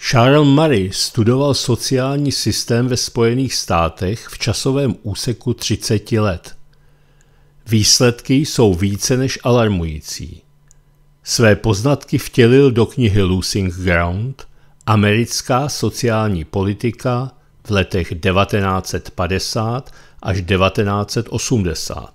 Charles Murray studoval sociální systém ve Spojených státech v časovém úseku 30 let. Výsledky jsou více než alarmující. Své poznatky vtělil do knihy Losing Ground Americká sociální politika v letech 1950 až 1980.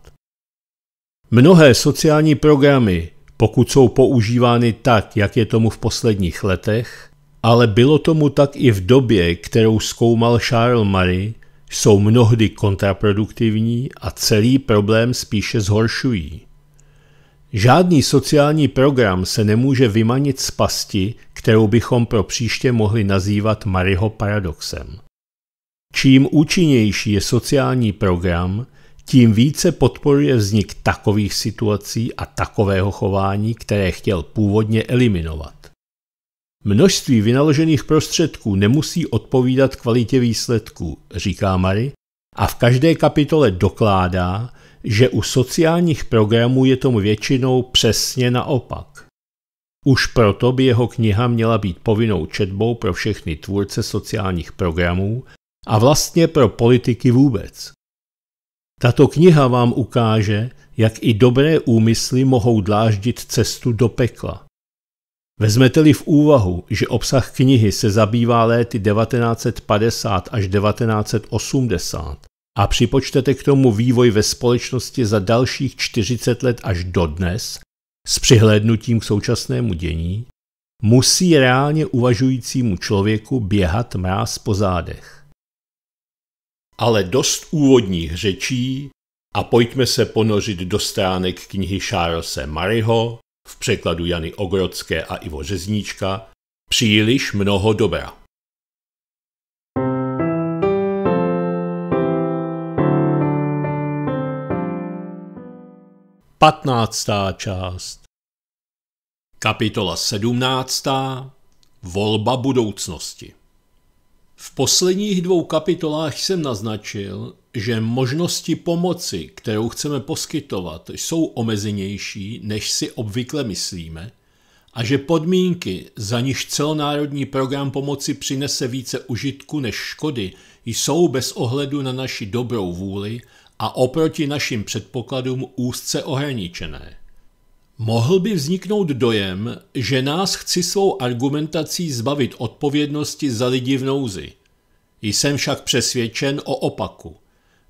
Mnohé sociální programy, pokud jsou používány tak, jak je tomu v posledních letech, ale bylo tomu tak i v době, kterou zkoumal Charles Murray, jsou mnohdy kontraproduktivní a celý problém spíše zhoršují. Žádný sociální program se nemůže vymanit z pasti, kterou bychom pro příště mohli nazývat Mariho paradoxem. Čím účinnější je sociální program, tím více podporuje vznik takových situací a takového chování, které chtěl původně eliminovat. Množství vynaložených prostředků nemusí odpovídat kvalitě výsledků, říká Mary, a v každé kapitole dokládá, že u sociálních programů je tomu většinou přesně naopak. Už proto by jeho kniha měla být povinnou četbou pro všechny tvůrce sociálních programů a vlastně pro politiky vůbec. Tato kniha vám ukáže, jak i dobré úmysly mohou dláždit cestu do pekla. Vezmete-li v úvahu, že obsah knihy se zabývá léty 1950 až 1980 a připočtete k tomu vývoj ve společnosti za dalších 40 let až dodnes, s přihlédnutím k současnému dění, musí reálně uvažujícímu člověku běhat mráz po zádech. Ale dost úvodních řečí a pojďme se ponořit do stránek knihy Charlesa Mariho v překladu Jany Ogrodské a Ivo Řezníčka, příliš mnoho dobra. Patnáctá část Kapitola sedmnáctá Volba budoucnosti v posledních dvou kapitolách jsem naznačil, že možnosti pomoci, kterou chceme poskytovat, jsou omezenější, než si obvykle myslíme, a že podmínky, za niž celonárodní program pomoci přinese více užitku než škody, jsou bez ohledu na naši dobrou vůli a oproti našim předpokladům úzce ohraničené. Mohl by vzniknout dojem, že nás chci svou argumentací zbavit odpovědnosti za lidi v nouzi. Jsem však přesvědčen o opaku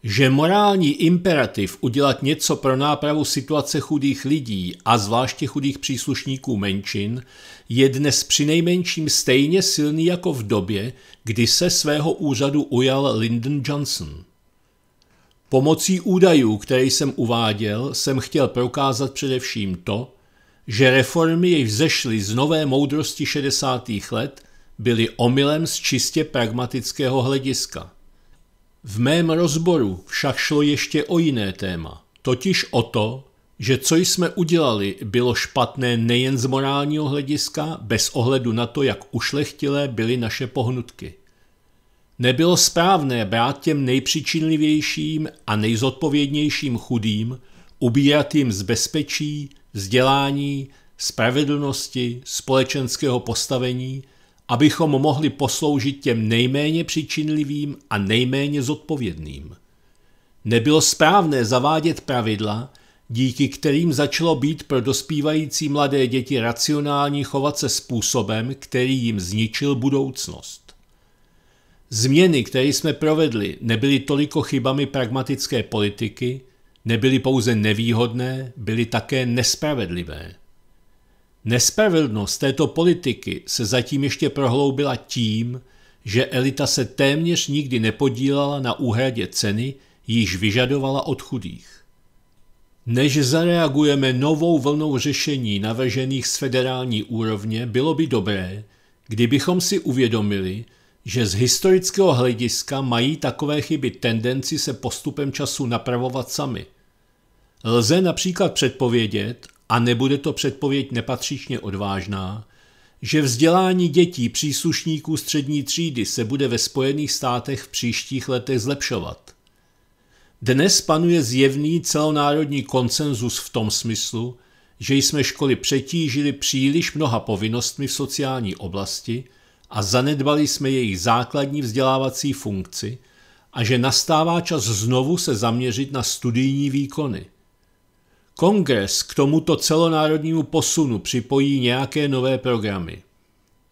že morální imperativ udělat něco pro nápravu situace chudých lidí a zvláště chudých příslušníků menšin je dnes přinejmenším stejně silný jako v době, kdy se svého úřadu ujal Lyndon Johnson. Pomocí údajů, které jsem uváděl, jsem chtěl prokázat především to, že reformy, jež vzešly z nové moudrosti 60. let, byly omylem z čistě pragmatického hlediska. V mém rozboru však šlo ještě o jiné téma, totiž o to, že co jsme udělali, bylo špatné nejen z morálního hlediska, bez ohledu na to, jak ušlechtilé byly naše pohnutky. Nebylo správné brát těm nejpřičinlivějším a nejzodpovědnějším chudým, ubírat jim z bezpečí, vzdělání, spravedlnosti, společenského postavení abychom mohli posloužit těm nejméně přičinlivým a nejméně zodpovědným. Nebylo správné zavádět pravidla, díky kterým začalo být pro dospívající mladé děti racionální chovat se způsobem, který jim zničil budoucnost. Změny, které jsme provedli, nebyly toliko chybami pragmatické politiky, nebyly pouze nevýhodné, byly také nespravedlivé. Nespravedlnost této politiky se zatím ještě prohloubila tím, že elita se téměř nikdy nepodílala na úhradě ceny, již vyžadovala od chudých. Než zareagujeme novou vlnou řešení navržených z federální úrovně, bylo by dobré, kdybychom si uvědomili, že z historického hlediska mají takové chyby tendenci se postupem času napravovat sami. Lze například předpovědět, a nebude to předpověď nepatřičně odvážná, že vzdělání dětí příslušníků střední třídy se bude ve Spojených státech v příštích letech zlepšovat. Dnes panuje zjevný celonárodní konsenzus v tom smyslu, že jsme školy přetížili příliš mnoha povinnostmi v sociální oblasti a zanedbali jsme jejich základní vzdělávací funkci a že nastává čas znovu se zaměřit na studijní výkony. Kongres k tomuto celonárodnímu posunu připojí nějaké nové programy.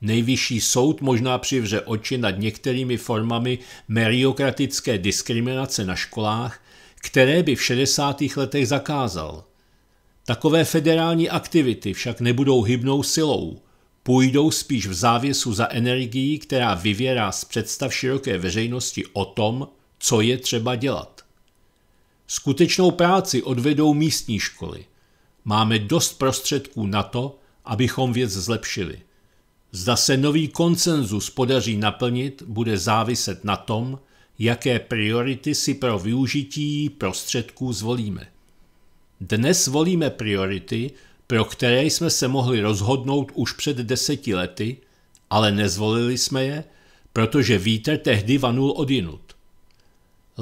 Nejvyšší soud možná přivře oči nad některými formami meriokratické diskriminace na školách, které by v 60. letech zakázal. Takové federální aktivity však nebudou hybnou silou, půjdou spíš v závěsu za energií, která vyvěrá z představ široké veřejnosti o tom, co je třeba dělat. Skutečnou práci odvedou místní školy. Máme dost prostředků na to, abychom věc zlepšili. Zda se nový konsenzus podaří naplnit, bude záviset na tom, jaké priority si pro využití prostředků zvolíme. Dnes volíme priority, pro které jsme se mohli rozhodnout už před deseti lety, ale nezvolili jsme je, protože vítr tehdy vanul odinut.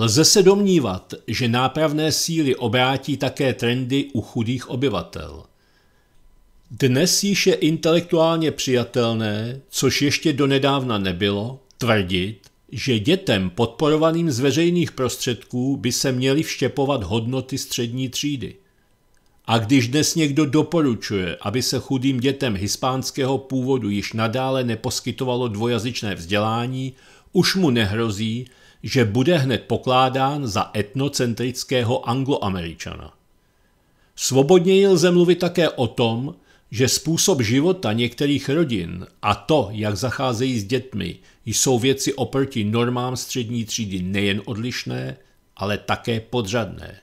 Lze se domnívat, že nápravné síly obrátí také trendy u chudých obyvatel. Dnes již je intelektuálně přijatelné, což ještě donedávna nebylo, tvrdit, že dětem podporovaným z veřejných prostředků by se měly vštěpovat hodnoty střední třídy. A když dnes někdo doporučuje, aby se chudým dětem hispánského původu již nadále neposkytovalo dvojazyčné vzdělání, už mu nehrozí, že bude hned pokládán za etnocentrického angloameričana. Svobodněji lze mluvit také o tom, že způsob života některých rodin a to, jak zacházejí s dětmi, jsou věci oproti normám střední třídy nejen odlišné, ale také podřadné.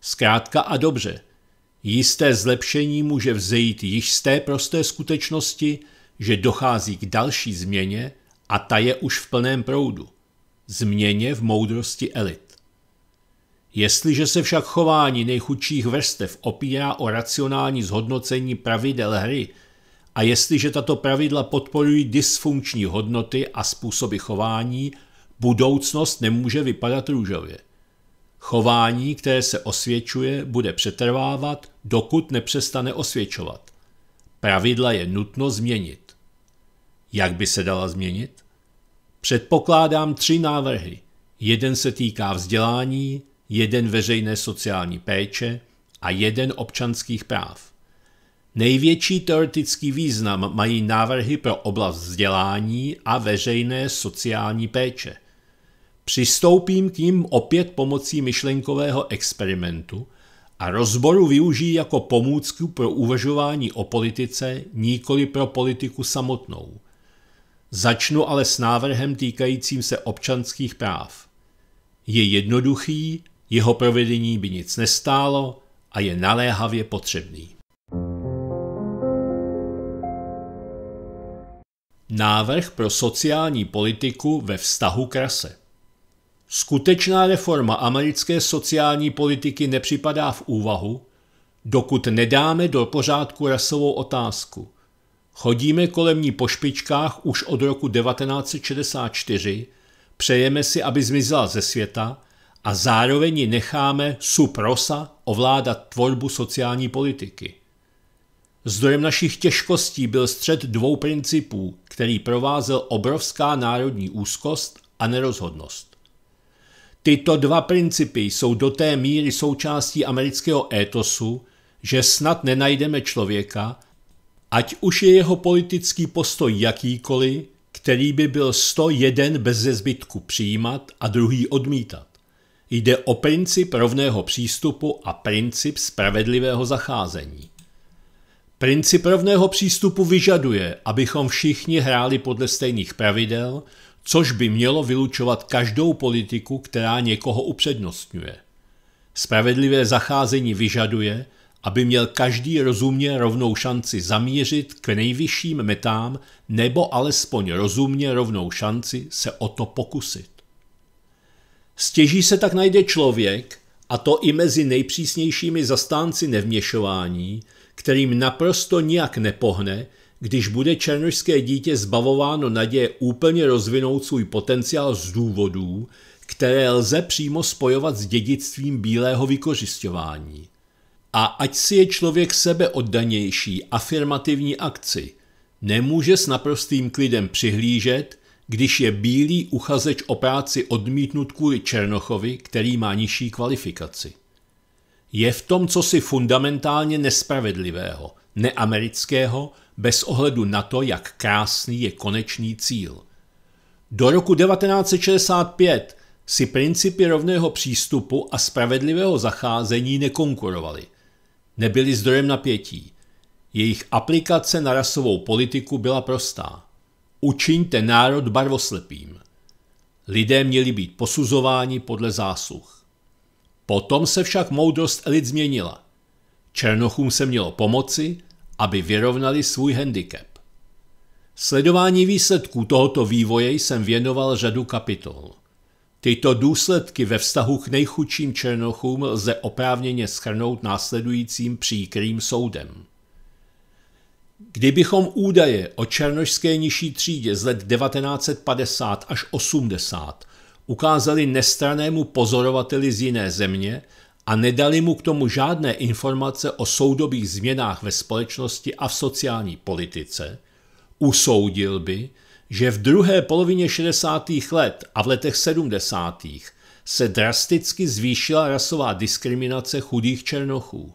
Zkrátka a dobře, jisté zlepšení může vzejít již z té prosté skutečnosti, že dochází k další změně a ta je už v plném proudu změně v moudrosti elit. Jestliže se však chování nejchudších vrstev opírá o racionální zhodnocení pravidel hry a jestliže tato pravidla podporují dysfunkční hodnoty a způsoby chování, budoucnost nemůže vypadat růžově. Chování, které se osvědčuje, bude přetrvávat, dokud nepřestane osvědčovat. Pravidla je nutno změnit. Jak by se dala změnit? Předpokládám tři návrhy. Jeden se týká vzdělání, jeden veřejné sociální péče a jeden občanských práv. Největší teoretický význam mají návrhy pro oblast vzdělání a veřejné sociální péče. Přistoupím k ním opět pomocí myšlenkového experimentu a rozboru využijí jako pomůcku pro uvažování o politice, nikoli pro politiku samotnou. Začnu ale s návrhem týkajícím se občanských práv. Je jednoduchý, jeho provedení by nic nestálo a je naléhavě potřebný. Návrh pro sociální politiku ve vztahu k rase. Skutečná reforma americké sociální politiky nepřipadá v úvahu, dokud nedáme do pořádku rasovou otázku. Chodíme kolem ní po špičkách už od roku 1964, přejeme si, aby zmizela ze světa a zároveň ji necháme suprosa ovládat tvorbu sociální politiky. Zdrojem našich těžkostí byl střed dvou principů, který provázel obrovská národní úzkost a nerozhodnost. Tyto dva principy jsou do té míry součástí amerického étosu, že snad nenajdeme člověka, Ať už je jeho politický postoj jakýkoliv, který by byl 101 bez zbytku přijímat a druhý odmítat. Jde o princip rovného přístupu a princip spravedlivého zacházení. Princip rovného přístupu vyžaduje, abychom všichni hráli podle stejných pravidel, což by mělo vylučovat každou politiku, která někoho upřednostňuje. Spravedlivé zacházení vyžaduje, aby měl každý rozumně rovnou šanci zamířit k nejvyšším metám nebo alespoň rozumně rovnou šanci se o to pokusit. Stěží se tak najde člověk, a to i mezi nejpřísnějšími zastánci nevměšování, kterým naprosto nijak nepohne, když bude černožské dítě zbavováno naděje úplně rozvinout svůj potenciál z důvodů, které lze přímo spojovat s dědictvím bílého vykořišťování – a ať si je člověk sebeoddanější, afirmativní akci, nemůže s naprostým klidem přihlížet, když je bílý uchazeč o práci odmítnut kvůli Černochovi, který má nižší kvalifikaci. Je v tom co si fundamentálně nespravedlivého, neamerického, bez ohledu na to, jak krásný je konečný cíl. Do roku 1965 si principy rovného přístupu a spravedlivého zacházení nekonkurovaly nebyly zdrojem napětí. Jejich aplikace na rasovou politiku byla prostá. Učiňte národ barvoslepým. Lidé měli být posuzováni podle zásluh. Potom se však moudrost elit změnila. Černochům se mělo pomoci, aby vyrovnali svůj handicap. Sledování výsledků tohoto vývoje jsem věnoval řadu kapitol. Tyto důsledky ve vztahu k nejchudším černochům lze oprávněně schrnout následujícím příkrým soudem. Kdybychom údaje o černošské nižší třídě z let 1950 až 80 ukázali nestranému pozorovateli z jiné země a nedali mu k tomu žádné informace o soudobých změnách ve společnosti a v sociální politice, usoudil by, že v druhé polovině 60. let a v letech 70. se drasticky zvýšila rasová diskriminace chudých černochů.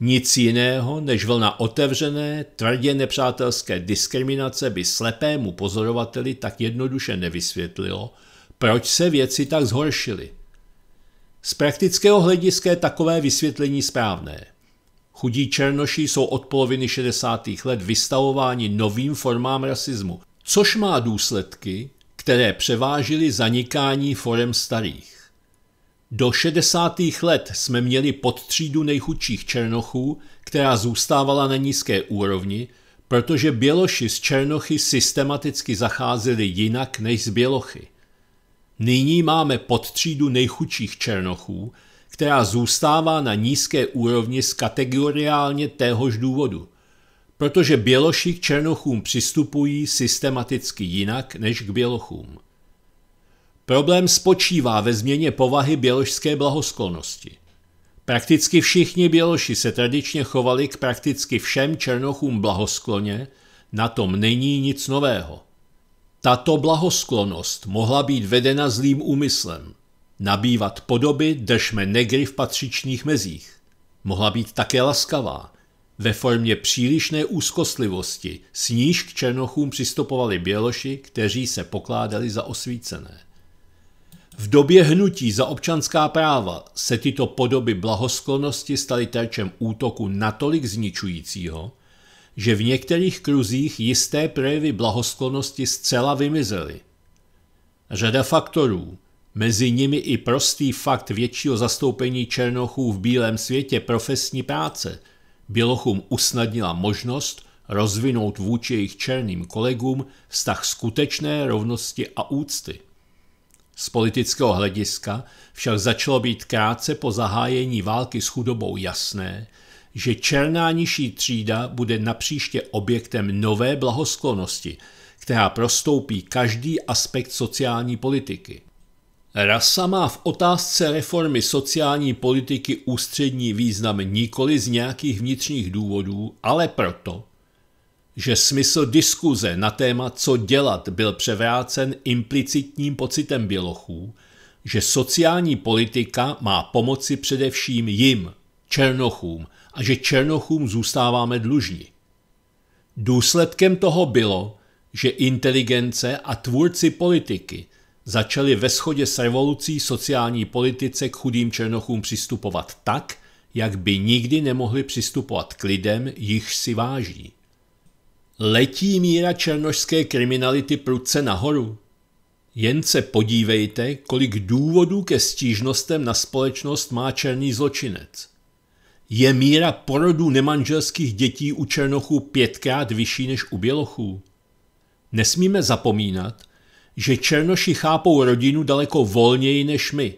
Nic jiného než vlna otevřené, tvrdě nepřátelské diskriminace by slepému pozorovateli tak jednoduše nevysvětlilo, proč se věci tak zhoršily. Z praktického hlediska je takové vysvětlení správné. Chudí černoši jsou od poloviny 60. let vystavováni novým formám rasismu – což má důsledky, které převážily zanikání forem starých. Do 60. let jsme měli třídu nejchudších Černochů, která zůstávala na nízké úrovni, protože Běloši z Černochy systematicky zacházeli jinak než z Bělochy. Nyní máme třídu nejchudších Černochů, která zůstává na nízké úrovni z kategoriálně téhož důvodu – protože Běloši k Černochům přistupují systematicky jinak než k Bělochům. Problém spočívá ve změně povahy běložské blahoskolnosti. Prakticky všichni Běloši se tradičně chovali k prakticky všem Černochům blahoskloně, na tom není nic nového. Tato blahosklonost mohla být vedena zlým úmyslem. Nabývat podoby držme negry v patřičných mezích. Mohla být také laskavá. Ve formě přílišné úzkostlivosti, s níž k Černochům přistupovali Běloši, kteří se pokládali za osvícené. V době hnutí za občanská práva se tyto podoby blahosklonosti staly terčem útoku natolik zničujícího, že v některých kruzích jisté projevy blahosklonosti zcela vymizely. Řada faktorů, mezi nimi i prostý fakt většího zastoupení černochů v bílém světě profesní práce – Bělochům usnadnila možnost rozvinout vůči jejich černým kolegům vztah skutečné rovnosti a úcty. Z politického hlediska však začalo být krátce po zahájení války s chudobou jasné, že černá nižší třída bude napříště objektem nové blahosklonosti, která prostoupí každý aspekt sociální politiky. Rasa má v otázce reformy sociální politiky ústřední význam nikoli z nějakých vnitřních důvodů, ale proto, že smysl diskuze na téma co dělat byl převrácen implicitním pocitem bělochů, že sociální politika má pomoci především jim, černochům, a že černochům zůstáváme dlužní. Důsledkem toho bylo, že inteligence a tvůrci politiky – začali ve shodě s revolucí sociální politice k chudým černochům přistupovat tak, jak by nikdy nemohli přistupovat k lidem, jichž si váží. Letí míra černošské kriminality prudce nahoru. Jen se podívejte, kolik důvodů ke stížnostem na společnost má černý zločinec. Je míra porodu nemanželských dětí u černochů pětkrát vyšší než u bělochů. Nesmíme zapomínat, že Černoši chápou rodinu daleko volněji než my.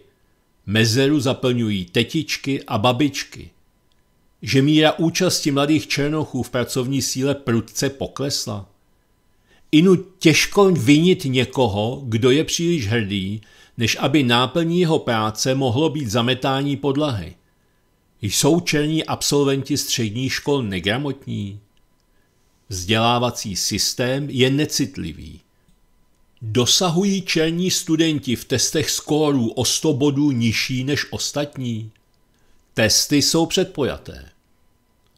Mezeru zaplňují tetičky a babičky. Že míra účasti mladých Černochů v pracovní síle prudce poklesla. Inu těžko vinit někoho, kdo je příliš hrdý, než aby náplní jeho práce mohlo být zametání podlahy. Jsou černí absolventi středních škol negramotní? Vzdělávací systém je necitlivý. Dosahují čelní studenti v testech skórů o 100 bodů nižší než ostatní? Testy jsou předpojaté.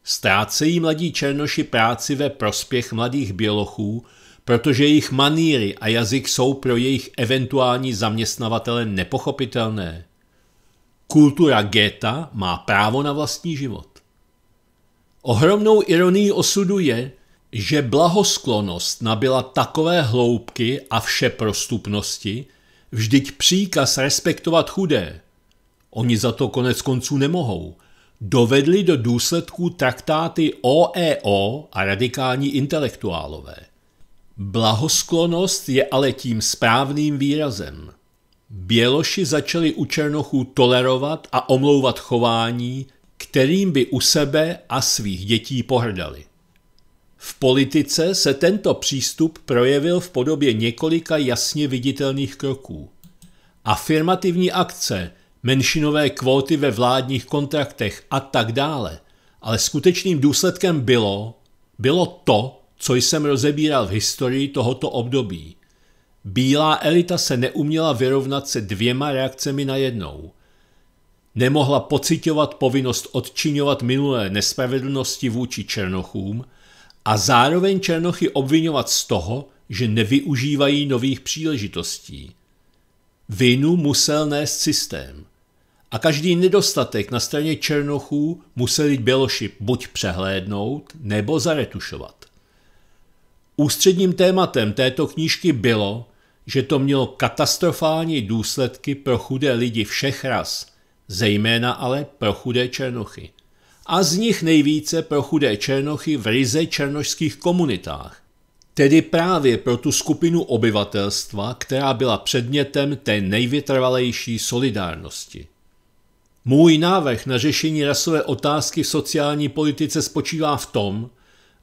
Ztrácejí mladí černoši práci ve prospěch mladých bělochů, protože jejich maníry a jazyk jsou pro jejich eventuální zaměstnavatele nepochopitelné. Kultura geta má právo na vlastní život. Ohromnou ironií osudu je, že blahosklonost nabyla takové hloubky a vše prostupnosti, vždyť příkaz respektovat chudé, oni za to konec konců nemohou, dovedli do důsledků traktáty OEO e a radikální intelektuálové. Blahosklonost je ale tím správným výrazem. Běloši začali u Černochů tolerovat a omlouvat chování, kterým by u sebe a svých dětí pohrdali. V politice se tento přístup projevil v podobě několika jasně viditelných kroků. Afirmativní akce, menšinové kvóty ve vládních kontraktech a tak dále. Ale skutečným důsledkem bylo, bylo to, co jsem rozebíral v historii tohoto období. Bílá elita se neuměla vyrovnat se dvěma reakcemi na jednou. Nemohla pocitovat povinnost odčiňovat minulé nespravedlnosti vůči černochům – a zároveň Černochy obvinovat z toho, že nevyužívají nových příležitostí. Vinu musel nést systém. A každý nedostatek na straně Černochů museli Běloši buď přehlédnout, nebo zaretušovat. Ústředním tématem této knížky bylo, že to mělo katastrofální důsledky pro chudé lidi všech ras, zejména ale pro chudé Černochy – a z nich nejvíce pro chudé Černochy v ryze černošských komunitách. Tedy právě pro tu skupinu obyvatelstva, která byla předmětem té nejvytrvalejší solidárnosti. Můj návrh na řešení rasové otázky v sociální politice spočívá v tom,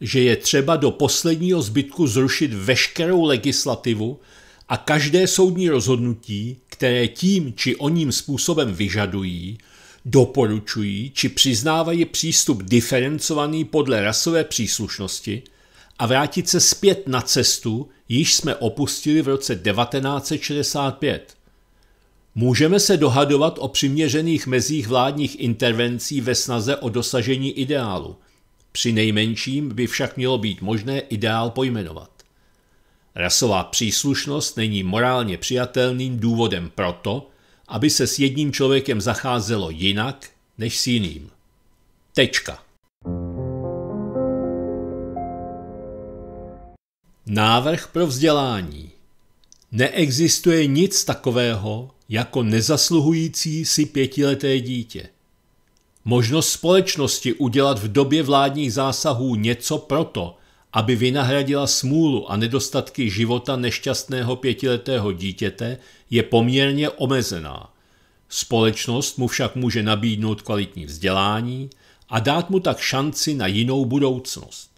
že je třeba do posledního zbytku zrušit veškerou legislativu a každé soudní rozhodnutí, které tím či oním způsobem vyžadují, doporučují či přiznávají přístup diferencovaný podle rasové příslušnosti a vrátit se zpět na cestu, již jsme opustili v roce 1965. Můžeme se dohadovat o přiměřených mezích vládních intervencí ve snaze o dosažení ideálu. Při nejmenším by však mělo být možné ideál pojmenovat. Rasová příslušnost není morálně přijatelným důvodem proto, aby se s jedním člověkem zacházelo jinak než s jiným. Tečka. Návrh pro vzdělání. Neexistuje nic takového jako nezasluhující si pětileté dítě. Možnost společnosti udělat v době vládních zásahů něco proto, aby vynahradila smůlu a nedostatky života nešťastného pětiletého dítěte, je poměrně omezená. Společnost mu však může nabídnout kvalitní vzdělání a dát mu tak šanci na jinou budoucnost.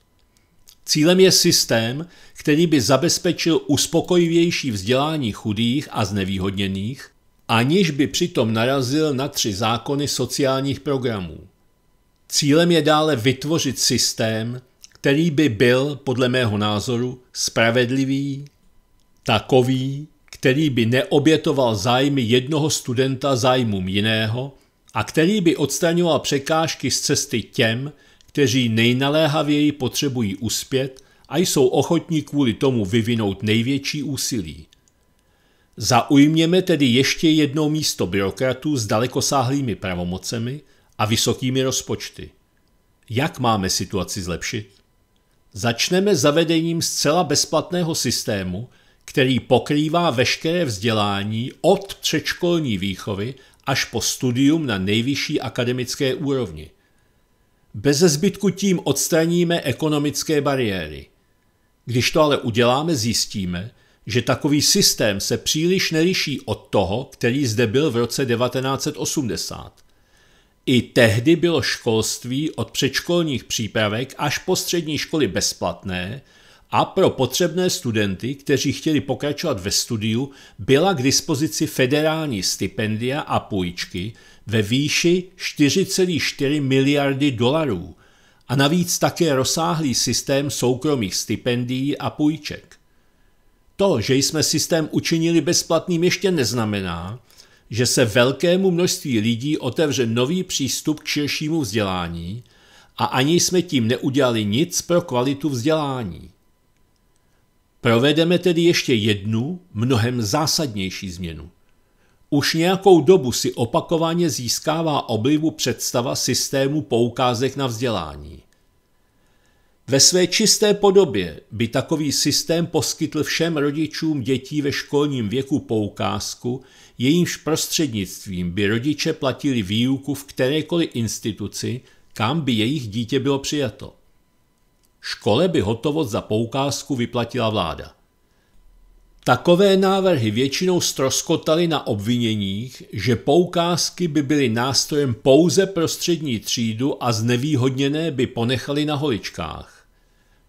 Cílem je systém, který by zabezpečil uspokojivější vzdělání chudých a znevýhodněných, aniž by přitom narazil na tři zákony sociálních programů. Cílem je dále vytvořit systém, který by byl, podle mého názoru, spravedlivý, takový, který by neobětoval zájmy jednoho studenta zájmům jiného a který by odstraňoval překážky z cesty těm, kteří nejnaléhavěji potřebují uspět a jsou ochotní kvůli tomu vyvinout největší úsilí. Zaujměme tedy ještě jedno místo byrokratů s dalekosáhlými pravomocemi a vysokými rozpočty. Jak máme situaci zlepšit? Začneme zavedením zcela bezplatného systému, který pokrývá veškeré vzdělání od předškolní výchovy až po studium na nejvyšší akademické úrovni. Bez zbytku tím odstraníme ekonomické bariéry. Když to ale uděláme, zjistíme, že takový systém se příliš neliší od toho, který zde byl v roce 1980. I tehdy bylo školství od předškolních přípravek až po střední školy bezplatné a pro potřebné studenty, kteří chtěli pokračovat ve studiu, byla k dispozici federální stipendia a půjčky ve výši 4,4 miliardy dolarů a navíc také rozsáhlý systém soukromých stipendií a půjček. To, že jsme systém učinili bezplatným, ještě neznamená, že se velkému množství lidí otevře nový přístup k širšímu vzdělání a ani jsme tím neudělali nic pro kvalitu vzdělání. Provedeme tedy ještě jednu, mnohem zásadnější změnu. Už nějakou dobu si opakovaně získává oblivu představa systému poukázek na vzdělání. Ve své čisté podobě by takový systém poskytl všem rodičům dětí ve školním věku poukázku, jejímž prostřednictvím by rodiče platili výuku v kterékoliv instituci, kam by jejich dítě bylo přijato. Škole by hotovost za poukázku vyplatila vláda. Takové návrhy většinou stroskotaly na obviněních, že poukázky by byly nástrojem pouze pro střední třídu a znevýhodněné by ponechali na holičkách.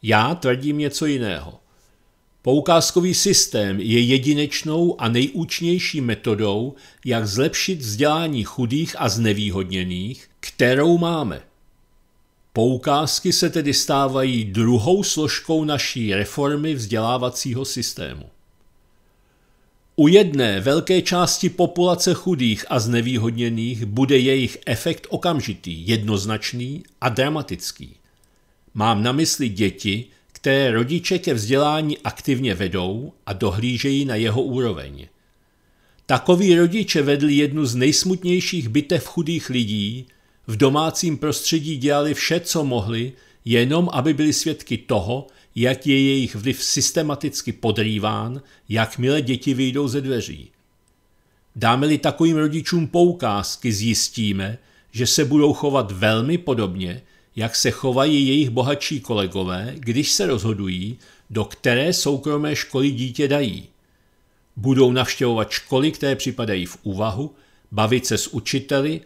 Já tvrdím něco jiného. Poukázkový systém je jedinečnou a nejúčnější metodou, jak zlepšit vzdělání chudých a znevýhodněných, kterou máme. Poukázky se tedy stávají druhou složkou naší reformy vzdělávacího systému. U jedné velké části populace chudých a znevýhodněných bude jejich efekt okamžitý, jednoznačný a dramatický. Mám na mysli děti, které rodiče ke vzdělání aktivně vedou a dohlížejí na jeho úroveň. Takový rodiče vedli jednu z nejsmutnějších bitev chudých lidí, v domácím prostředí dělali vše, co mohli, jenom aby byli svědky toho, jak je jejich vliv systematicky podrýván, jakmile děti vyjdou ze dveří. Dáme-li takovým rodičům poukázky, zjistíme, že se budou chovat velmi podobně, jak se chovají jejich bohatší kolegové, když se rozhodují, do které soukromé školy dítě dají. Budou navštěvovat školy, které připadají v úvahu, bavit se s učiteli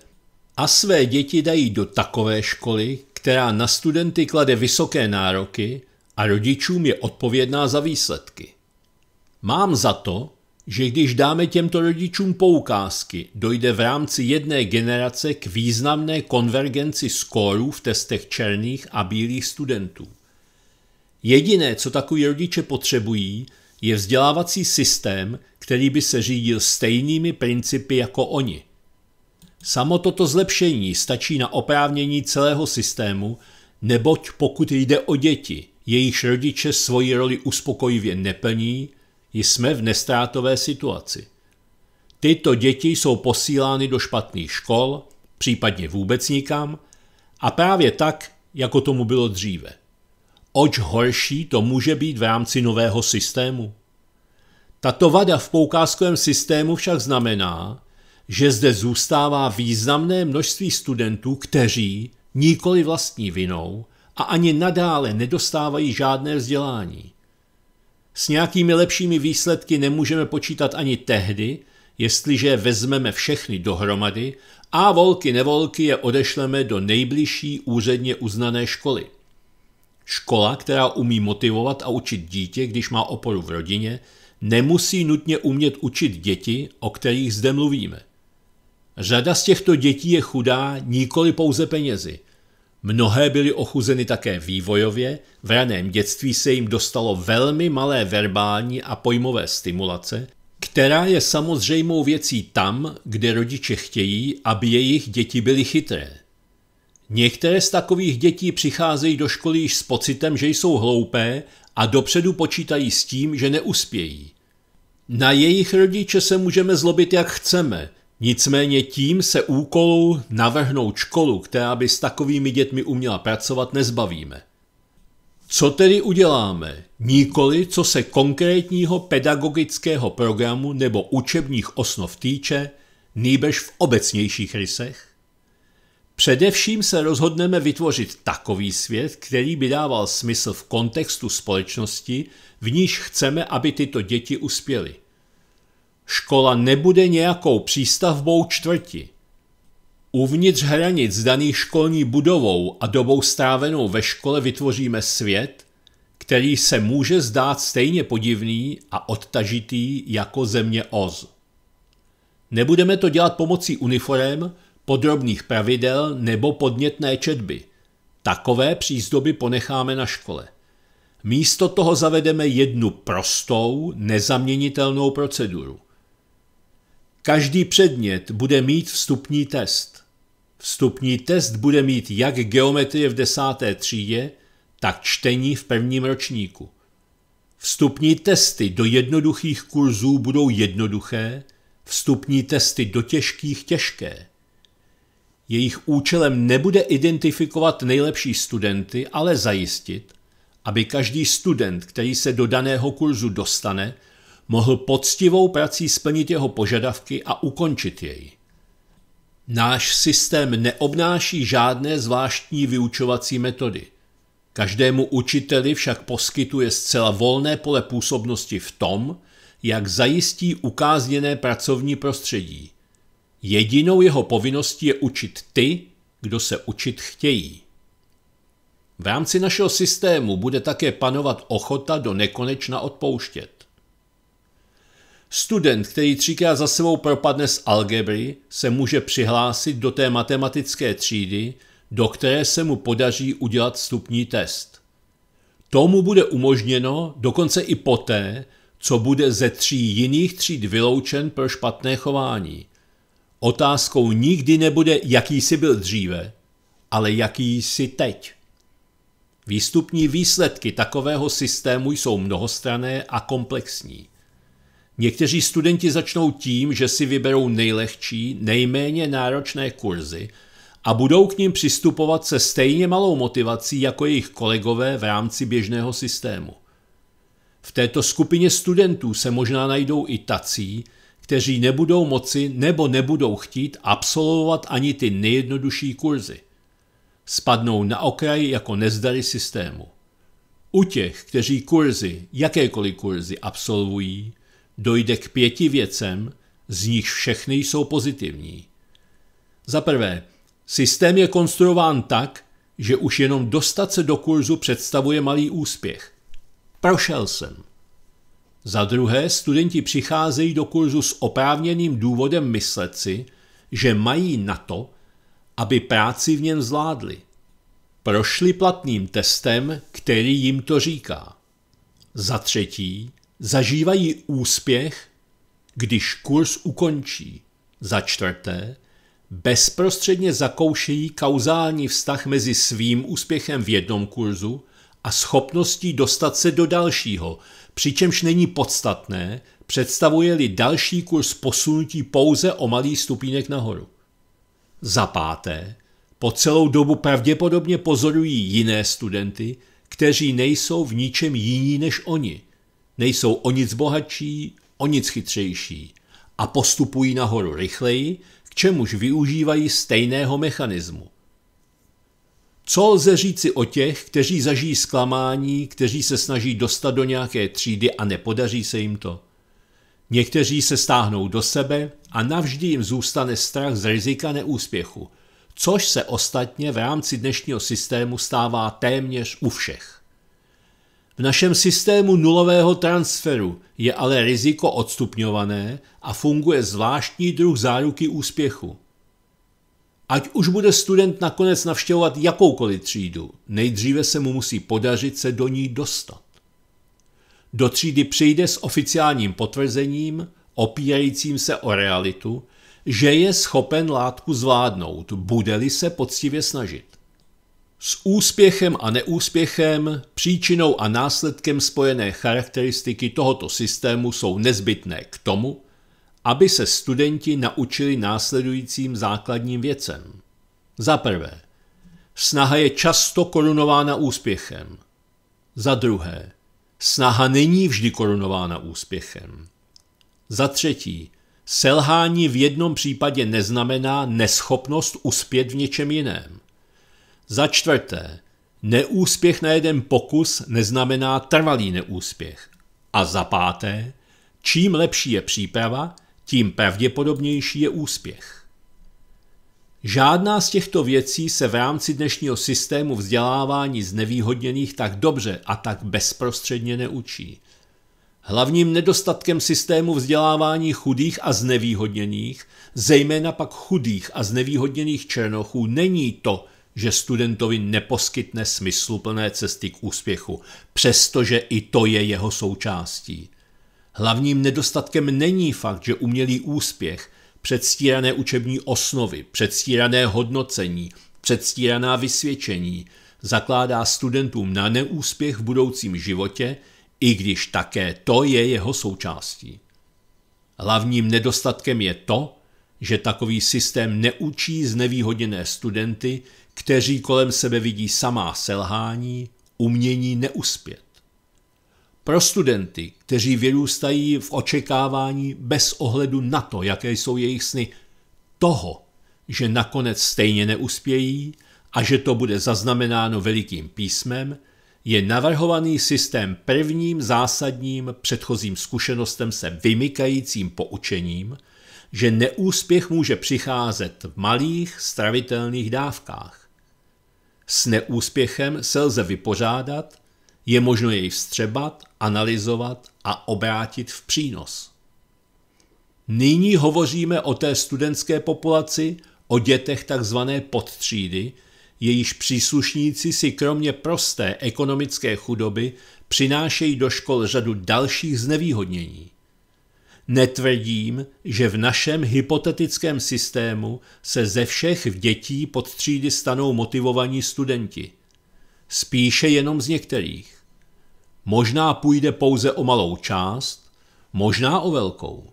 a své děti dají do takové školy, která na studenty klade vysoké nároky a rodičům je odpovědná za výsledky. Mám za to, že když dáme těmto rodičům poukázky, dojde v rámci jedné generace k významné konvergenci skórů v testech černých a bílých studentů. Jediné, co takový rodiče potřebují, je vzdělávací systém, který by se řídil stejnými principy jako oni. Samo toto zlepšení stačí na oprávnění celého systému, neboť pokud jde o děti, jejichž rodiče svoji roli uspokojivě neplní, jsme v nestátové situaci. Tyto děti jsou posílány do špatných škol, případně vůbec nikam, a právě tak, jako tomu bylo dříve. Oč horší to může být v rámci nového systému. Tato vada v poukázkovém systému však znamená, že zde zůstává významné množství studentů, kteří, nikoli vlastní vinou, a ani nadále nedostávají žádné vzdělání. S nějakými lepšími výsledky nemůžeme počítat ani tehdy, jestliže vezmeme všechny dohromady a volky nevolky je odešleme do nejbližší úředně uznané školy. Škola, která umí motivovat a učit dítě, když má oporu v rodině, nemusí nutně umět učit děti, o kterých zde mluvíme. Řada z těchto dětí je chudá nikoli pouze penězi – Mnohé byly ochuzeny také vývojově, v raném dětství se jim dostalo velmi malé verbální a pojmové stimulace, která je samozřejmou věcí tam, kde rodiče chtějí, aby jejich děti byly chytré. Některé z takových dětí přicházejí do školy již s pocitem, že jsou hloupé a dopředu počítají s tím, že neuspějí. Na jejich rodiče se můžeme zlobit, jak chceme – Nicméně tím se úkolu navrhnout školu, která by s takovými dětmi uměla pracovat, nezbavíme. Co tedy uděláme? Nikoli, co se konkrétního pedagogického programu nebo učebních osnov týče, nýbrž v obecnějších rysech? Především se rozhodneme vytvořit takový svět, který by dával smysl v kontextu společnosti, v níž chceme, aby tyto děti uspěly. Škola nebude nějakou přístavbou čtvrti. Uvnitř hranic daných školní budovou a dobou strávenou ve škole vytvoříme svět, který se může zdát stejně podivný a odtažitý jako země Oz. Nebudeme to dělat pomocí uniform, podrobných pravidel nebo podnětné četby. Takové přízdoby ponecháme na škole. Místo toho zavedeme jednu prostou, nezaměnitelnou proceduru. Každý předmět bude mít vstupní test. Vstupní test bude mít jak geometrie v desáté třídě, tak čtení v prvním ročníku. Vstupní testy do jednoduchých kurzů budou jednoduché, vstupní testy do těžkých těžké. Jejich účelem nebude identifikovat nejlepší studenty, ale zajistit, aby každý student, který se do daného kurzu dostane, mohl poctivou prací splnit jeho požadavky a ukončit jej. Náš systém neobnáší žádné zvláštní vyučovací metody. Každému učiteli však poskytuje zcela volné pole působnosti v tom, jak zajistí ukázněné pracovní prostředí. Jedinou jeho povinností je učit ty, kdo se učit chtějí. V rámci našeho systému bude také panovat ochota do nekonečna odpouštět. Student, který třikrát za sebou propadne z algebry, se může přihlásit do té matematické třídy, do které se mu podaří udělat vstupní test. Tomu bude umožněno dokonce i poté, co bude ze tří jiných tříd vyloučen pro špatné chování. Otázkou nikdy nebude, jaký jsi byl dříve, ale jaký jsi teď. Výstupní výsledky takového systému jsou mnohostrané a komplexní. Někteří studenti začnou tím, že si vyberou nejlehčí, nejméně náročné kurzy a budou k ním přistupovat se stejně malou motivací jako jejich kolegové v rámci běžného systému. V této skupině studentů se možná najdou i tací, kteří nebudou moci nebo nebudou chtít absolvovat ani ty nejjednodušší kurzy. Spadnou na okraji jako nezdary systému. U těch, kteří kurzy, jakékoliv kurzy absolvují, dojde k pěti věcem, z nich všechny jsou pozitivní. Za prvé, systém je konstruován tak, že už jenom dostat se do kurzu představuje malý úspěch. Prošel jsem. Za druhé, studenti přicházejí do kurzu s oprávněným důvodem myslet si, že mají na to, aby práci v něm zvládli. Prošli platným testem, který jim to říká. Za třetí, zažívají úspěch, když kurz ukončí. Za čtvrté, bezprostředně zakoušejí kauzální vztah mezi svým úspěchem v jednom kurzu a schopností dostat se do dalšího, přičemž není podstatné, představuje-li další kurz posunutí pouze o malý stupínek nahoru. Za páté, po celou dobu pravděpodobně pozorují jiné studenty, kteří nejsou v ničem jiní než oni – Nejsou o nic bohatší, o nic chytřejší a postupují nahoru rychleji, k čemuž využívají stejného mechanismu. Co lze říci o těch, kteří zažijí zklamání, kteří se snaží dostat do nějaké třídy a nepodaří se jim to? Někteří se stáhnou do sebe a navždy jim zůstane strach z rizika neúspěchu, což se ostatně v rámci dnešního systému stává téměř u všech. V našem systému nulového transferu je ale riziko odstupňované a funguje zvláštní druh záruky úspěchu. Ať už bude student nakonec navštěvovat jakoukoliv třídu, nejdříve se mu musí podařit se do ní dostat. Do třídy přijde s oficiálním potvrzením, opírajícím se o realitu, že je schopen látku zvládnout, bude-li se poctivě snažit. S úspěchem a neúspěchem, příčinou a následkem spojené charakteristiky tohoto systému jsou nezbytné k tomu, aby se studenti naučili následujícím základním věcem. Za prvé, snaha je často korunována úspěchem. Za druhé, snaha není vždy korunována úspěchem. Za třetí, selhání v jednom případě neznamená neschopnost uspět v něčem jiném. Za čtvrté, neúspěch na jeden pokus neznamená trvalý neúspěch. A za páté, čím lepší je příprava, tím pravděpodobnější je úspěch. Žádná z těchto věcí se v rámci dnešního systému vzdělávání znevýhodněných tak dobře a tak bezprostředně neučí. Hlavním nedostatkem systému vzdělávání chudých a znevýhodněných, zejména pak chudých a znevýhodněných černochů, není to, že studentovi neposkytne smysluplné cesty k úspěchu, přestože i to je jeho součástí. Hlavním nedostatkem není fakt, že umělý úspěch, předstírané učební osnovy, předstírané hodnocení, předstíraná vysvědčení zakládá studentům na neúspěch v budoucím životě, i když také to je jeho součástí. Hlavním nedostatkem je to, že takový systém neučí znevýhodněné studenty, kteří kolem sebe vidí samá selhání, umění neuspět. Pro studenty, kteří vyrůstají v očekávání bez ohledu na to, jaké jsou jejich sny, toho, že nakonec stejně neuspějí a že to bude zaznamenáno velikým písmem, je navrhovaný systém prvním zásadním předchozím zkušenostem se vymykajícím poučením, že neúspěch může přicházet v malých stravitelných dávkách s neúspěchem se lze vypořádat, je možno jej vstřebat, analyzovat a obrátit v přínos. Nyní hovoříme o té studentské populaci, o dětech tzv. podtřídy, jejíž příslušníci si kromě prosté ekonomické chudoby přinášejí do škol řadu dalších znevýhodnění. Netvrdím, že v našem hypotetickém systému se ze všech dětí pod třídy stanou motivovaní studenti. Spíše jenom z některých. Možná půjde pouze o malou část, možná o velkou.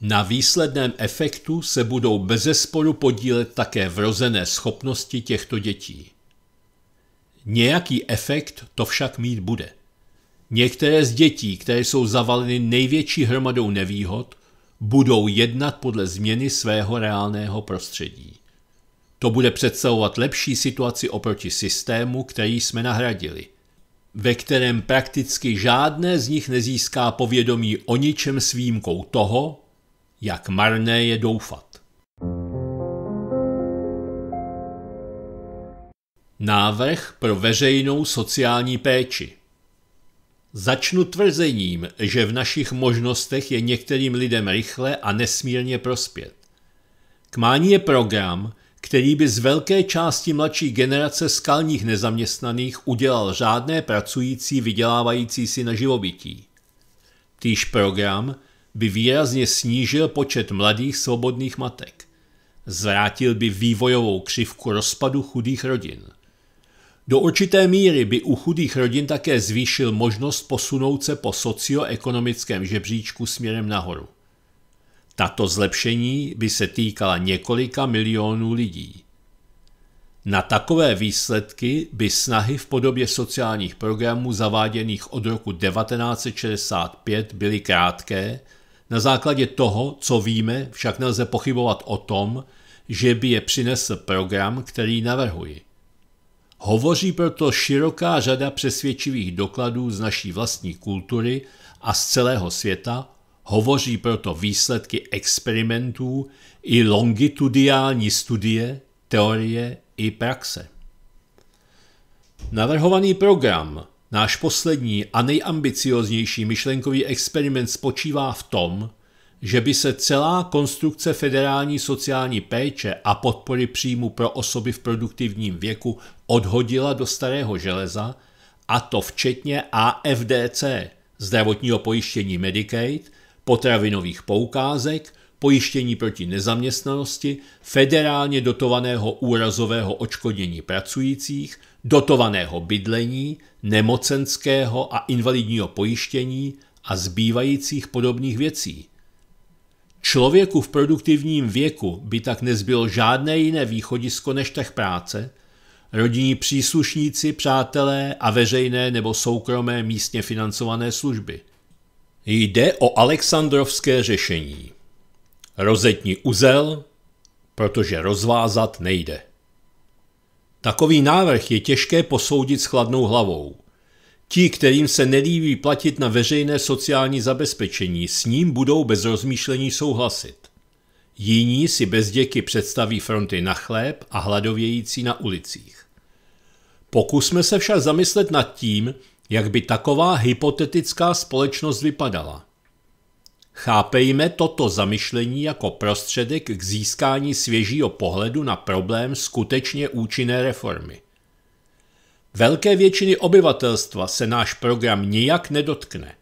Na výsledném efektu se budou bezesporu podílet také vrozené schopnosti těchto dětí. Nějaký efekt to však mít bude. Některé z dětí, které jsou zavaleny největší hromadou nevýhod, budou jednat podle změny svého reálného prostředí. To bude představovat lepší situaci oproti systému, který jsme nahradili, ve kterém prakticky žádné z nich nezíská povědomí o ničem s výjimkou toho, jak marné je doufat. Návrh pro veřejnou sociální péči – Začnu tvrzením, že v našich možnostech je některým lidem rychle a nesmírně prospět. Kmání je program, který by z velké části mladší generace skalních nezaměstnaných udělal řádné pracující vydělávající si na živobytí. Týž program by výrazně snížil počet mladých svobodných matek. Zvrátil by vývojovou křivku rozpadu chudých rodin. Do určité míry by u chudých rodin také zvýšil možnost posunout se po socioekonomickém žebříčku směrem nahoru. Tato zlepšení by se týkala několika milionů lidí. Na takové výsledky by snahy v podobě sociálních programů zaváděných od roku 1965 byly krátké, na základě toho, co víme, však nelze pochybovat o tom, že by je přinesl program, který navrhuji. Hovoří proto široká řada přesvědčivých dokladů z naší vlastní kultury a z celého světa, hovoří proto výsledky experimentů i longitudiální studie, teorie i praxe. Navrhovaný program, náš poslední a nejambicioznější myšlenkový experiment spočívá v tom, že by se celá konstrukce federální sociální péče a podpory příjmu pro osoby v produktivním věku odhodila do starého železa, a to včetně AFDC, zdravotního pojištění Medicaid, potravinových poukázek, pojištění proti nezaměstnanosti, federálně dotovaného úrazového očkodnění pracujících, dotovaného bydlení, nemocenského a invalidního pojištění a zbývajících podobných věcí – Člověku v produktivním věku by tak nezbylo žádné jiné východisko než tech práce, rodinní příslušníci, přátelé a veřejné nebo soukromé místně financované služby. Jde o alexandrovské řešení. Rozetní uzel, protože rozvázat nejde. Takový návrh je těžké posoudit s chladnou hlavou. Ti, kterým se nelíbí platit na veřejné sociální zabezpečení, s ním budou bez rozmýšlení souhlasit. Jiní si bez děky představí fronty na chléb a hladovějící na ulicích. Pokusme se však zamyslet nad tím, jak by taková hypotetická společnost vypadala. Chápejme toto zamyšlení jako prostředek k získání svěžího pohledu na problém skutečně účinné reformy. Velké většiny obyvatelstva se náš program nijak nedotkne.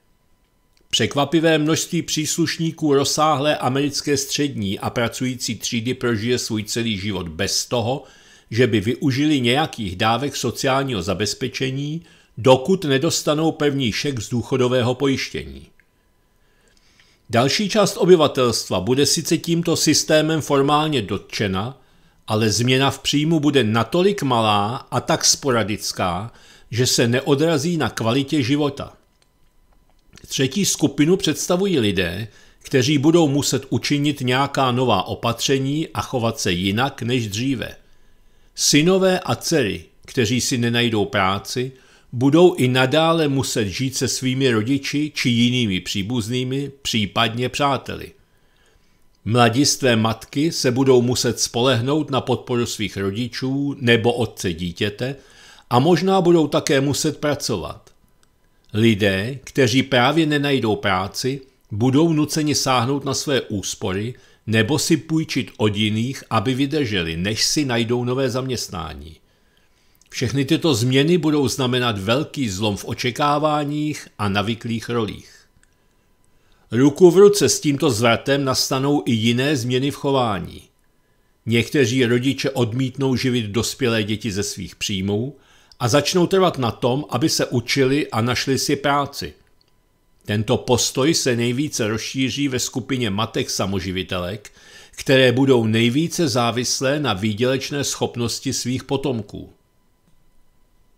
Překvapivé množství příslušníků rozsáhlé americké střední a pracující třídy prožije svůj celý život bez toho, že by využili nějakých dávek sociálního zabezpečení, dokud nedostanou pevný šek z důchodového pojištění. Další část obyvatelstva bude sice tímto systémem formálně dotčena, ale změna v příjmu bude natolik malá a tak sporadická, že se neodrazí na kvalitě života. Třetí skupinu představují lidé, kteří budou muset učinit nějaká nová opatření a chovat se jinak než dříve. Synové a dcery, kteří si nenajdou práci, budou i nadále muset žít se svými rodiči či jinými příbuznými, případně přáteli – Mladistvé matky se budou muset spolehnout na podporu svých rodičů nebo otce dítěte a možná budou také muset pracovat. Lidé, kteří právě nenajdou práci, budou nuceni sáhnout na své úspory nebo si půjčit od jiných, aby vydrželi, než si najdou nové zaměstnání. Všechny tyto změny budou znamenat velký zlom v očekáváních a navyklých rolích. Ruku v ruce s tímto zvratem nastanou i jiné změny v chování. Někteří rodiče odmítnou živit dospělé děti ze svých příjmů a začnou trvat na tom, aby se učili a našli si práci. Tento postoj se nejvíce rozšíří ve skupině matek samoživitelek, které budou nejvíce závislé na výdělečné schopnosti svých potomků.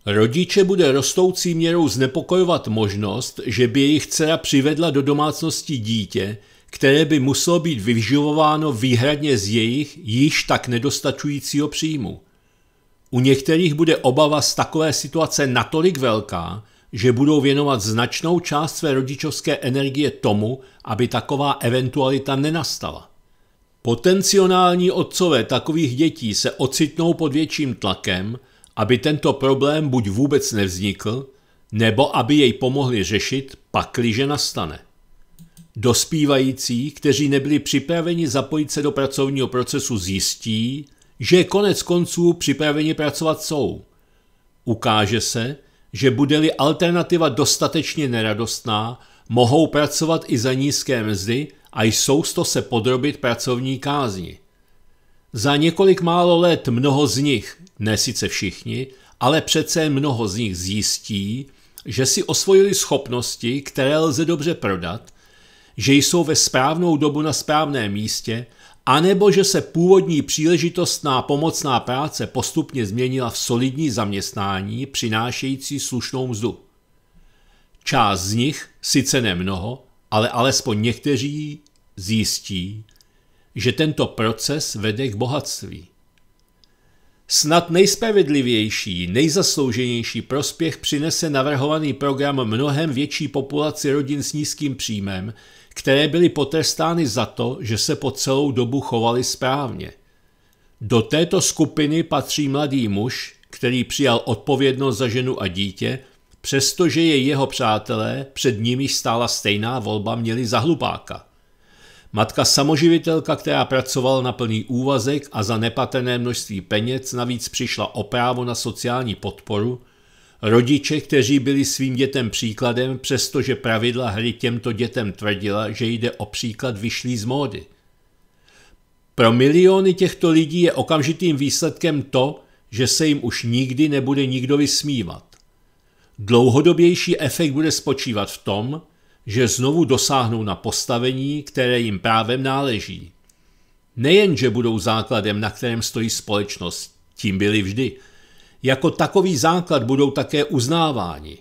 Rodiče bude rostoucí měrou znepokojovat možnost, že by jejich dcera přivedla do domácnosti dítě, které by muselo být vyživováno výhradně z jejich již tak nedostačujícího příjmu. U některých bude obava z takové situace natolik velká, že budou věnovat značnou část své rodičovské energie tomu, aby taková eventualita nenastala. Potenciální otcové takových dětí se ocitnou pod větším tlakem, aby tento problém buď vůbec nevznikl, nebo aby jej pomohli řešit, pakliže nastane. Dospívající, kteří nebyli připraveni zapojit se do pracovního procesu, zjistí, že konec konců připraveni pracovat jsou. Ukáže se, že bude-li alternativa dostatečně neradostná, mohou pracovat i za nízké mzdy a jsou to se podrobit pracovní kázni. Za několik málo let mnoho z nich, ne sice všichni, ale přece mnoho z nich zjistí, že si osvojili schopnosti, které lze dobře prodat, že jsou ve správnou dobu na správném místě, anebo že se původní příležitostná pomocná práce postupně změnila v solidní zaměstnání přinášející slušnou mzdu. Část z nich, sice nemnoho, ale alespoň někteří zjistí, že tento proces vede k bohatství. Snad nejspravedlivější, nejzaslouženější prospěch přinese navrhovaný program mnohem větší populaci rodin s nízkým příjmem, které byly potrestány za to, že se po celou dobu chovali správně. Do této skupiny patří mladý muž, který přijal odpovědnost za ženu a dítě, přestože je jeho přátelé, před nimi stála stejná volba, měli za hlupáka – Matka samoživitelka, která pracovala na plný úvazek a za nepatrné množství peněz, navíc přišla o právo na sociální podporu, rodiče, kteří byli svým dětem příkladem, přestože pravidla hry těmto dětem tvrdila, že jde o příklad vyšlý z módy. Pro miliony těchto lidí je okamžitým výsledkem to, že se jim už nikdy nebude nikdo vysmívat. Dlouhodobější efekt bude spočívat v tom, že znovu dosáhnou na postavení, které jim právem náleží. Nejenže budou základem, na kterém stojí společnost, tím byli vždy. Jako takový základ budou také uznáváni.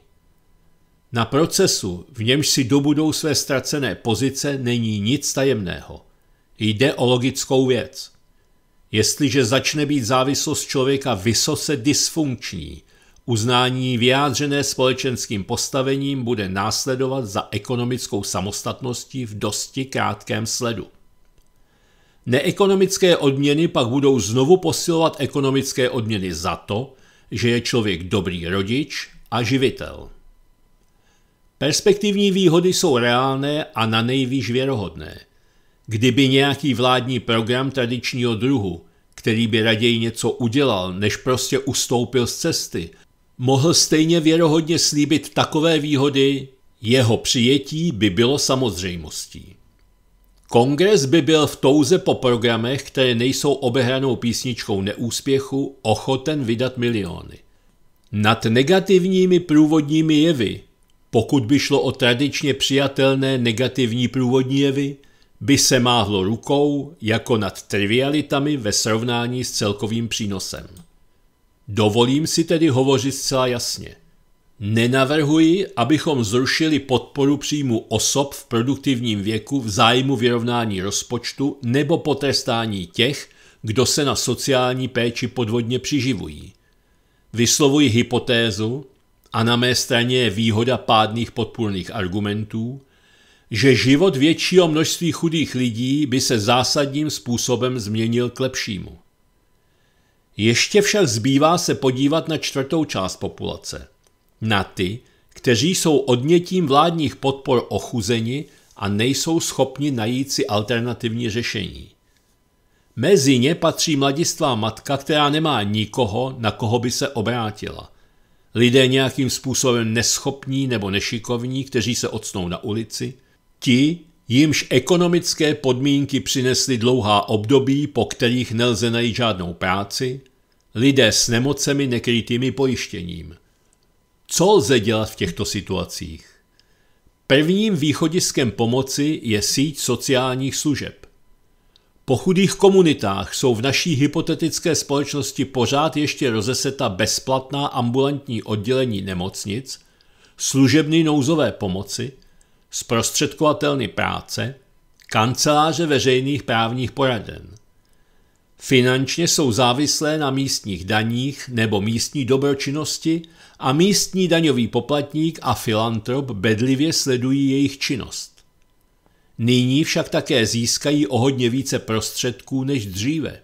Na procesu, v němž si dobudou své ztracené pozice, není nic tajemného. Jde o logickou věc. Jestliže začne být závislost člověka vysoce dysfunkční – Uznání vyjádřené společenským postavením bude následovat za ekonomickou samostatností v dosti krátkém sledu. Neekonomické odměny pak budou znovu posilovat ekonomické odměny za to, že je člověk dobrý rodič a živitel. Perspektivní výhody jsou reálné a na nejvýš věrohodné. Kdyby nějaký vládní program tradičního druhu, který by raději něco udělal, než prostě ustoupil z cesty – mohl stejně věrohodně slíbit takové výhody, jeho přijetí by bylo samozřejmostí. Kongres by byl v touze po programech, které nejsou obehranou písničkou neúspěchu, ochoten vydat miliony. Nad negativními průvodními jevy, pokud by šlo o tradičně přijatelné negativní průvodní jevy, by se máhlo rukou jako nad trivialitami ve srovnání s celkovým přínosem. Dovolím si tedy hovořit zcela jasně. Nenavrhuji, abychom zrušili podporu příjmu osob v produktivním věku v zájmu vyrovnání rozpočtu nebo potrestání těch, kdo se na sociální péči podvodně přiživují. Vyslovuji hypotézu, a na mé straně je výhoda pádných podpůrných argumentů, že život většího množství chudých lidí by se zásadním způsobem změnil k lepšímu. Ještě však zbývá se podívat na čtvrtou část populace. Na ty, kteří jsou odnětím vládních podpor ochuzeni a nejsou schopni najít si alternativní řešení. Mezi ně patří mladistvá matka, která nemá nikoho, na koho by se obrátila. Lidé nějakým způsobem neschopní nebo nešikovní, kteří se odsnou na ulici. Ti, jimž ekonomické podmínky přinesly dlouhá období, po kterých nelze najít žádnou práci, lidé s nemocemi nekrytými pojištěním. Co lze dělat v těchto situacích? Prvním východiskem pomoci je síť sociálních služeb. Po chudých komunitách jsou v naší hypotetické společnosti pořád ještě rozeseta bezplatná ambulantní oddělení nemocnic, služebny nouzové pomoci – zprostředkovatelny práce, kanceláře veřejných právních poraden. Finančně jsou závislé na místních daních nebo místní dobročinnosti a místní daňový poplatník a filantrop bedlivě sledují jejich činnost. Nyní však také získají o hodně více prostředků než dříve.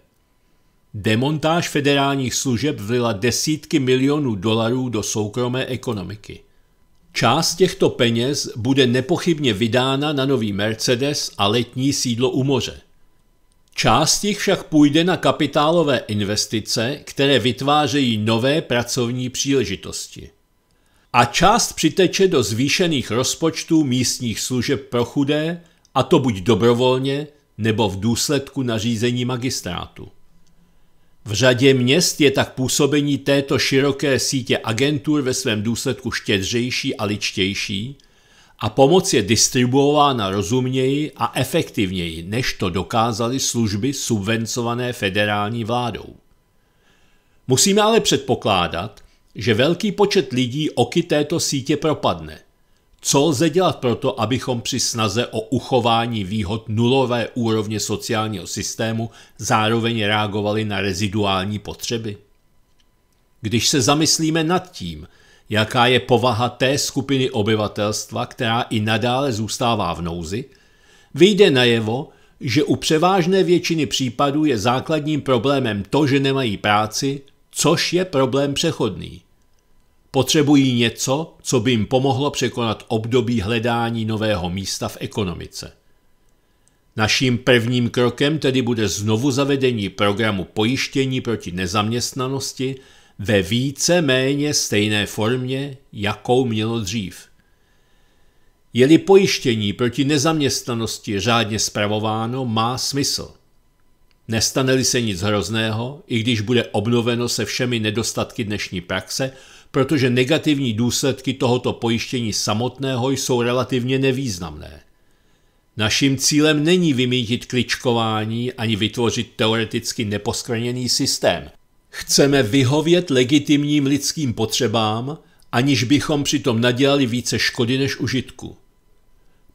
Demontáž federálních služeb vlila desítky milionů dolarů do soukromé ekonomiky. Část těchto peněz bude nepochybně vydána na nový Mercedes a letní sídlo u moře. Část jich však půjde na kapitálové investice, které vytvářejí nové pracovní příležitosti. A část přiteče do zvýšených rozpočtů místních služeb pro chudé, a to buď dobrovolně, nebo v důsledku nařízení magistrátu. V řadě měst je tak působení této široké sítě agentur ve svém důsledku štědřejší a ličtější a pomoc je distribuována rozumněji a efektivněji, než to dokázaly služby subvencované federální vládou. Musíme ale předpokládat, že velký počet lidí oky této sítě propadne – co lze dělat proto, abychom při snaze o uchování výhod nulové úrovně sociálního systému zároveň reagovali na reziduální potřeby? Když se zamyslíme nad tím, jaká je povaha té skupiny obyvatelstva, která i nadále zůstává v nouzi, vyjde najevo, že u převážné většiny případů je základním problémem to, že nemají práci, což je problém přechodný – Potřebují něco, co by jim pomohlo překonat období hledání nového místa v ekonomice. Naším prvním krokem tedy bude znovu zavedení programu pojištění proti nezaměstnanosti ve více méně stejné formě, jakou mělo dřív. Je-li pojištění proti nezaměstnanosti řádně spravováno, má smysl. Nestane-li se nic hrozného, i když bude obnoveno se všemi nedostatky dnešní praxe, protože negativní důsledky tohoto pojištění samotného jsou relativně nevýznamné. Naším cílem není vymítit kličkování ani vytvořit teoreticky neposkrněný systém. Chceme vyhovět legitimním lidským potřebám, aniž bychom přitom nadělali více škody než užitku.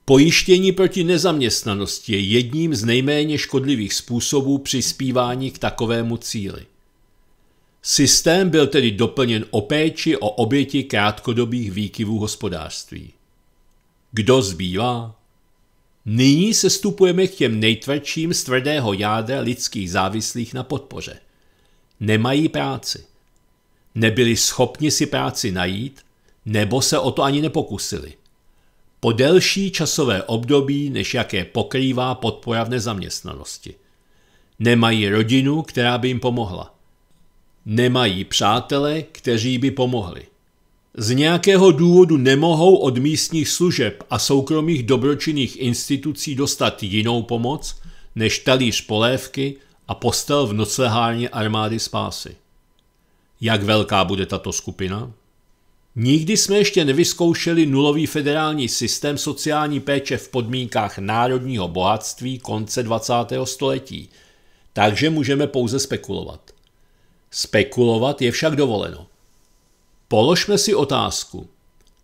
Pojištění proti nezaměstnanosti je jedním z nejméně škodlivých způsobů přispívání k takovému cíli. Systém byl tedy doplněn o péči o oběti krátkodobých výkyvů hospodářství. Kdo zbývá? Nyní se stupujeme k těm nejtvrdším z tvrdého jádra lidských závislých na podpoře. Nemají práci. Nebyli schopni si práci najít, nebo se o to ani nepokusili. Po delší časové období, než jaké pokrývá podpora v nezaměstnanosti. Nemají rodinu, která by jim pomohla. Nemají přátele, kteří by pomohli. Z nějakého důvodu nemohou od místních služeb a soukromých dobročinných institucí dostat jinou pomoc než talíř polévky a postel v noclehárně armády spásy. Jak velká bude tato skupina? Nikdy jsme ještě nevyzkoušeli nulový federální systém sociální péče v podmínkách národního bohatství konce 20. století, takže můžeme pouze spekulovat. Spekulovat je však dovoleno. Položme si otázku,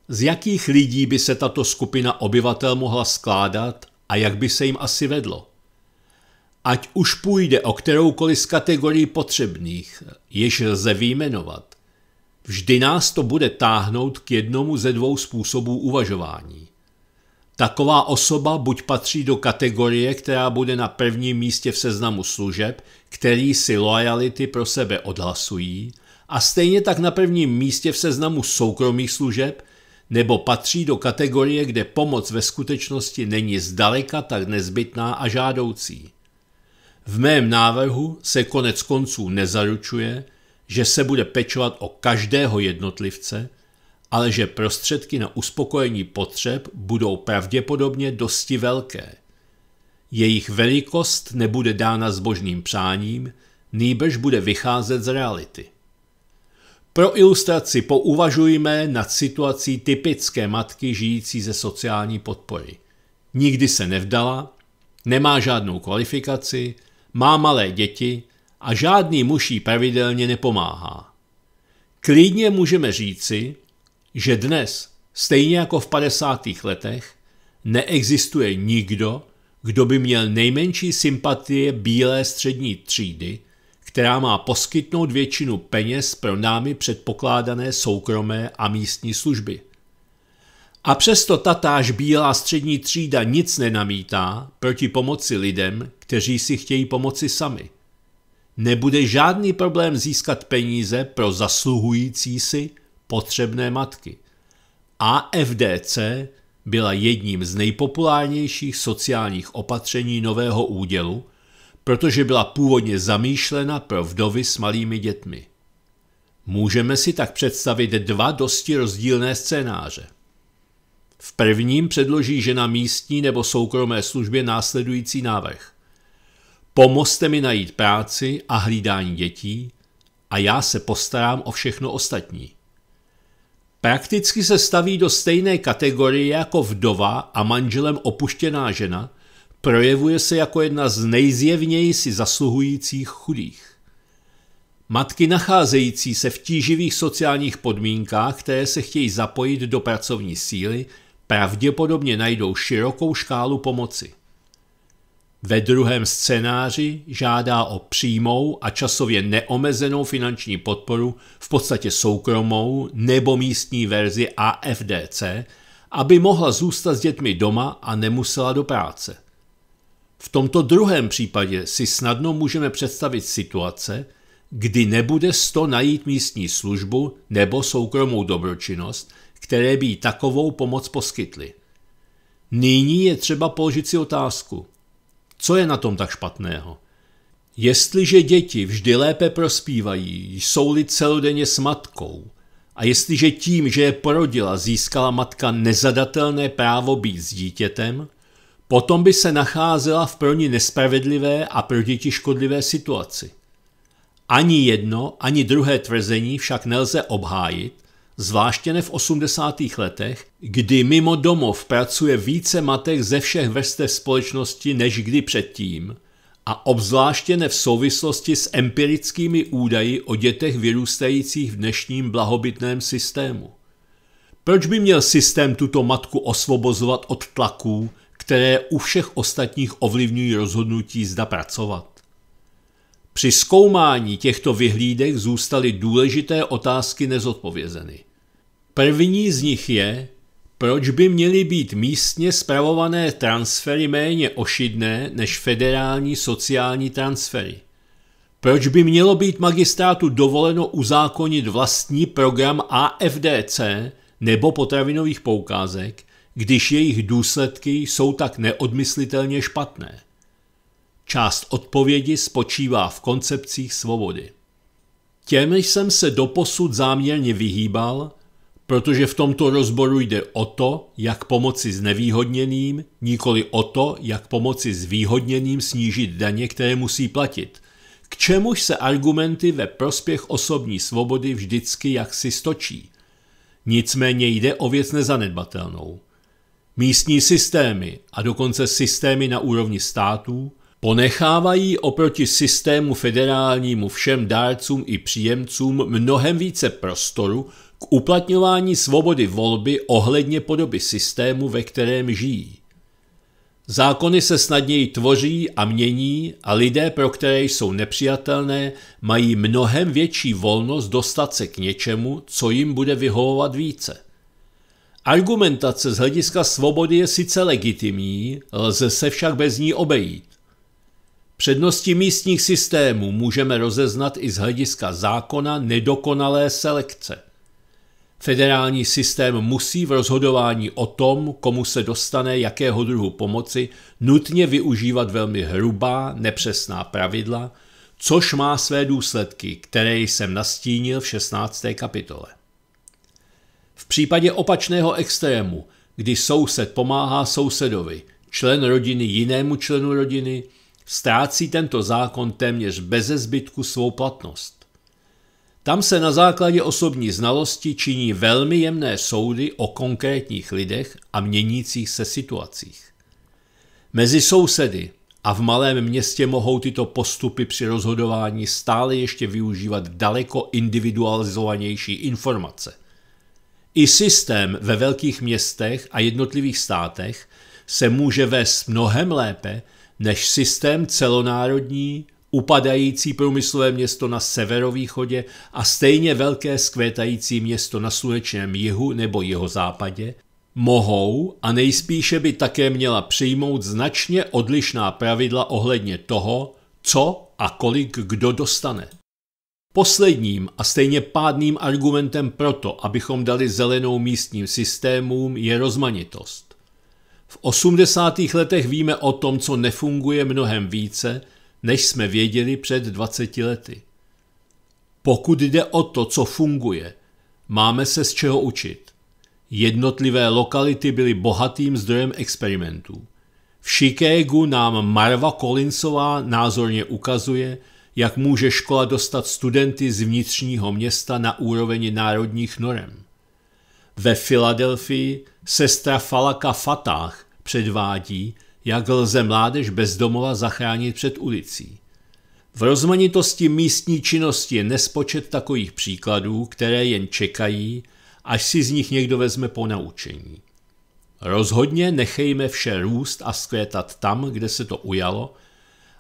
z jakých lidí by se tato skupina obyvatel mohla skládat a jak by se jim asi vedlo. Ať už půjde o kteroukoliv z kategorií potřebných, jež lze výjmenovat, vždy nás to bude táhnout k jednomu ze dvou způsobů uvažování. Taková osoba buď patří do kategorie, která bude na prvním místě v seznamu služeb, který si loyalty pro sebe odhlasují, a stejně tak na prvním místě v seznamu soukromých služeb, nebo patří do kategorie, kde pomoc ve skutečnosti není zdaleka tak nezbytná a žádoucí. V mém návrhu se konec konců nezaručuje, že se bude pečovat o každého jednotlivce, ale že prostředky na uspokojení potřeb budou pravděpodobně dosti velké. Jejich velikost nebude dána zbožným přáním, nýbrž bude vycházet z reality. Pro ilustraci pouvažujme nad situací typické matky žijící ze sociální podpory. Nikdy se nevdala, nemá žádnou kvalifikaci, má malé děti a žádný muž jí pravidelně nepomáhá. Klidně můžeme říci, že dnes, stejně jako v 50. letech, neexistuje nikdo, kdo by měl nejmenší sympatie bílé střední třídy, která má poskytnout většinu peněz pro námi předpokládané soukromé a místní služby. A přesto tatáž bílá střední třída nic nenamítá proti pomoci lidem, kteří si chtějí pomoci sami. Nebude žádný problém získat peníze pro zasluhující si potřebné matky. AFDC byla jedním z nejpopulárnějších sociálních opatření nového údělu, protože byla původně zamýšlena pro vdovy s malými dětmi. Můžeme si tak představit dva dosti rozdílné scénáře. V prvním předloží žena místní nebo soukromé službě následující návrh. Pomozte mi najít práci a hlídání dětí a já se postarám o všechno ostatní. Prakticky se staví do stejné kategorie jako vdova a manželem opuštěná žena, projevuje se jako jedna z nejzjevněji si zasluhujících chudých. Matky nacházející se v tíživých sociálních podmínkách, které se chtějí zapojit do pracovní síly, pravděpodobně najdou širokou škálu pomoci – ve druhém scénáři žádá o přímou a časově neomezenou finanční podporu, v podstatě soukromou nebo místní verzi AFDC, aby mohla zůstat s dětmi doma a nemusela do práce. V tomto druhém případě si snadno můžeme představit situace, kdy nebude sto najít místní službu nebo soukromou dobročinnost, které by jí takovou pomoc poskytly. Nyní je třeba položit si otázku – co je na tom tak špatného? Jestliže děti vždy lépe prospívají, jsou-li celodenně s matkou, a jestliže tím, že je porodila, získala matka nezadatelné právo být s dítětem, potom by se nacházela v pro ní nespravedlivé a pro děti škodlivé situaci. Ani jedno, ani druhé tvrzení však nelze obhájit, zvláště ne v 80. letech, kdy mimo domov pracuje více matek ze všech vrstev společnosti než kdy předtím a obzvláště ne v souvislosti s empirickými údaji o dětech vyrůstajících v dnešním blahobytném systému. Proč by měl systém tuto matku osvobozovat od tlaků, které u všech ostatních ovlivňují rozhodnutí zda pracovat? Při zkoumání těchto vyhlídek zůstaly důležité otázky nezodpovězeny. První z nich je, proč by měly být místně spravované transfery méně ošidné než federální sociální transfery? Proč by mělo být magistrátu dovoleno uzákonit vlastní program AFDC nebo potravinových poukázek, když jejich důsledky jsou tak neodmyslitelně špatné? Část odpovědi spočívá v koncepcích svobody. Těm jsem se doposud záměrně vyhýbal, protože v tomto rozboru jde o to, jak pomoci znevýhodněným, nikoli o to, jak pomoci zvýhodněným snížit daně, které musí platit, k čemuž se argumenty ve prospěch osobní svobody vždycky jaksi stočí. Nicméně jde o věc nezanedbatelnou. Místní systémy, a dokonce systémy na úrovni států, ponechávají oproti systému federálnímu všem dárcům i příjemcům mnohem více prostoru k uplatňování svobody volby ohledně podoby systému, ve kterém žijí. Zákony se snadněji tvoří a mění a lidé, pro které jsou nepřijatelné, mají mnohem větší volnost dostat se k něčemu, co jim bude vyhovovat více. Argumentace z hlediska svobody je sice legitimní, lze se však bez ní obejít. Přednosti místních systémů můžeme rozeznat i z hlediska zákona nedokonalé selekce. Federální systém musí v rozhodování o tom, komu se dostane jakého druhu pomoci, nutně využívat velmi hrubá, nepřesná pravidla, což má své důsledky, které jsem nastínil v 16. kapitole. V případě opačného extrému, kdy soused pomáhá sousedovi, člen rodiny jinému členu rodiny, ztrácí tento zákon téměř bez zbytku svou platnost. Tam se na základě osobní znalosti činí velmi jemné soudy o konkrétních lidech a měnících se situacích. Mezi sousedy a v malém městě mohou tyto postupy při rozhodování stále ještě využívat daleko individualizovanější informace. I systém ve velkých městech a jednotlivých státech se může vést mnohem lépe než systém celonárodní, upadající průmyslové město na severovýchodě a stejně velké skvětající město na slunečném jihu nebo jihozápadě, mohou a nejspíše by také měla přijmout značně odlišná pravidla ohledně toho, co a kolik kdo dostane. Posledním a stejně pádným argumentem proto, abychom dali zelenou místním systémům, je rozmanitost. V 80. letech víme o tom, co nefunguje mnohem více, než jsme věděli před 20 lety. Pokud jde o to, co funguje, máme se z čeho učit. Jednotlivé lokality byly bohatým zdrojem experimentů. V Chicagu nám Marva Collinsová názorně ukazuje, jak může škola dostat studenty z vnitřního města na úroveň národních norem. Ve Filadelfii Sestra Falaka Fatách předvádí, jak lze mládež bezdomova zachránit před ulicí. V rozmanitosti místní činnosti je nespočet takových příkladů, které jen čekají, až si z nich někdo vezme po naučení. Rozhodně nechejme vše růst a skvětat tam, kde se to ujalo,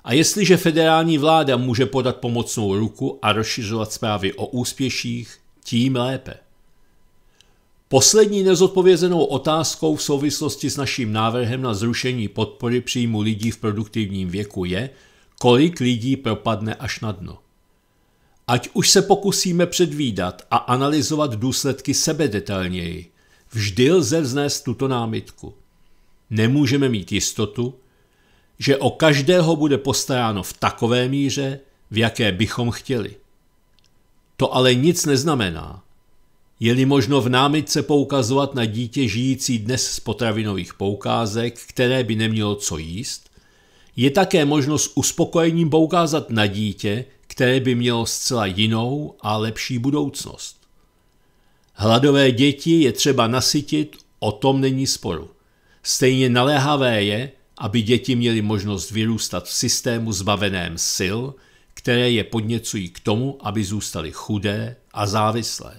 a jestliže federální vláda může podat pomocnou ruku a rozšiřovat zprávy o úspěších, tím lépe. Poslední nezodpovězenou otázkou v souvislosti s naším návrhem na zrušení podpory příjmu lidí v produktivním věku je, kolik lidí propadne až na dno. Ať už se pokusíme předvídat a analyzovat důsledky sebedetailněji, vždy lze vznést tuto námitku. Nemůžeme mít jistotu, že o každého bude postaráno v takové míře, v jaké bychom chtěli. To ale nic neznamená je-li možno v námitce poukazovat na dítě žijící dnes z potravinových poukázek, které by nemělo co jíst, je také možno s uspokojením poukázat na dítě, které by mělo zcela jinou a lepší budoucnost. Hladové děti je třeba nasytit, o tom není sporu. Stejně naléhavé je, aby děti měly možnost vyrůstat v systému zbaveném sil, které je podněcují k tomu, aby zůstaly chudé a závislé.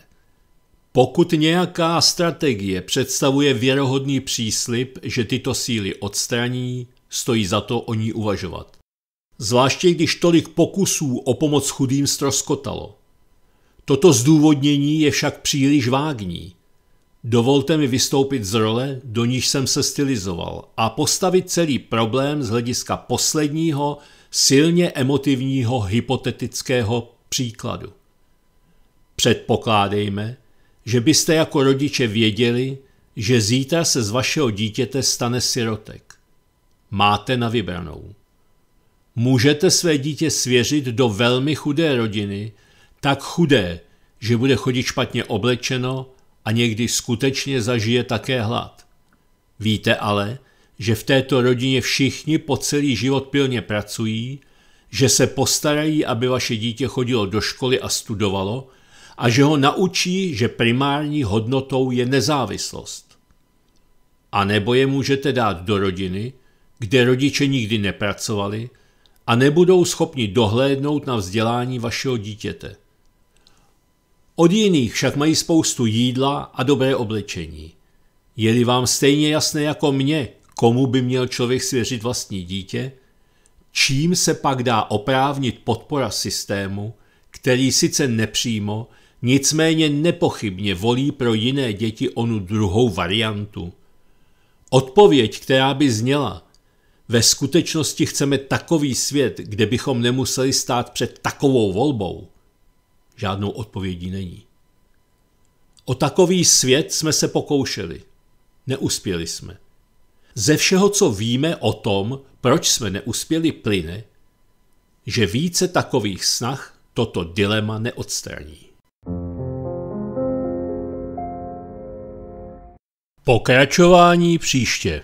Pokud nějaká strategie představuje věrohodný příslip, že tyto síly odstraní, stojí za to o ní uvažovat. Zvláště když tolik pokusů o pomoc chudým stroskotalo. Toto zdůvodnění je však příliš vágní. Dovolte mi vystoupit z role, do níž jsem se stylizoval, a postavit celý problém z hlediska posledního, silně emotivního hypotetického příkladu. Předpokládejme, že byste jako rodiče věděli, že zítra se z vašeho dítěte stane sirotek. Máte na vybranou. Můžete své dítě svěřit do velmi chudé rodiny, tak chudé, že bude chodit špatně oblečeno a někdy skutečně zažije také hlad. Víte ale, že v této rodině všichni po celý život pilně pracují, že se postarají, aby vaše dítě chodilo do školy a studovalo – a že ho naučí, že primární hodnotou je nezávislost. A nebo je můžete dát do rodiny, kde rodiče nikdy nepracovali a nebudou schopni dohlédnout na vzdělání vašeho dítěte. Od jiných však mají spoustu jídla a dobré oblečení. Je-li vám stejně jasné jako mně, komu by měl člověk svěřit vlastní dítě, čím se pak dá oprávnit podpora systému, který sice nepřímo, nicméně nepochybně volí pro jiné děti onu druhou variantu. Odpověď, která by zněla, ve skutečnosti chceme takový svět, kde bychom nemuseli stát před takovou volbou, žádnou odpovědí není. O takový svět jsme se pokoušeli. Neuspěli jsme. Ze všeho, co víme o tom, proč jsme neuspěli, plyne, že více takových snah toto dilema neodstraní. Pokračování příště.